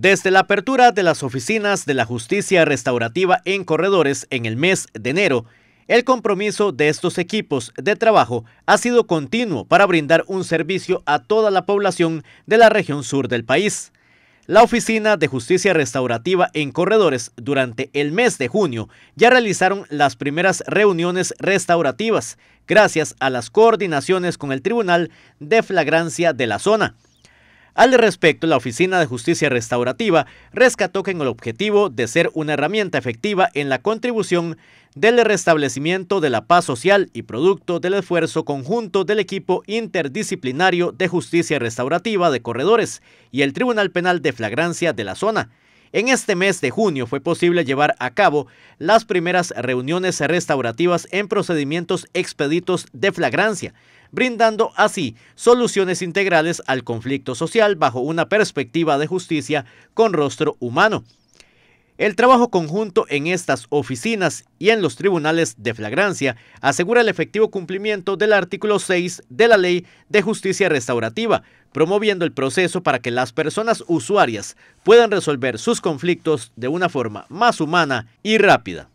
Desde la apertura de las oficinas de la justicia restaurativa en corredores en el mes de enero, el compromiso de estos equipos de trabajo ha sido continuo para brindar un servicio a toda la población de la región sur del país. La Oficina de Justicia Restaurativa en Corredores durante el mes de junio ya realizaron las primeras reuniones restaurativas gracias a las coordinaciones con el Tribunal de Flagrancia de la zona. Al respecto, la Oficina de Justicia Restaurativa rescató que en el objetivo de ser una herramienta efectiva en la contribución del restablecimiento de la paz social y producto del esfuerzo conjunto del equipo interdisciplinario de justicia restaurativa de corredores y el Tribunal Penal de Flagrancia de la zona, en este mes de junio fue posible llevar a cabo las primeras reuniones restaurativas en procedimientos expeditos de flagrancia, brindando así soluciones integrales al conflicto social bajo una perspectiva de justicia con rostro humano. El trabajo conjunto en estas oficinas y en los tribunales de flagrancia asegura el efectivo cumplimiento del artículo 6 de la Ley de Justicia Restaurativa, promoviendo el proceso para que las personas usuarias puedan resolver sus conflictos de una forma más humana y rápida.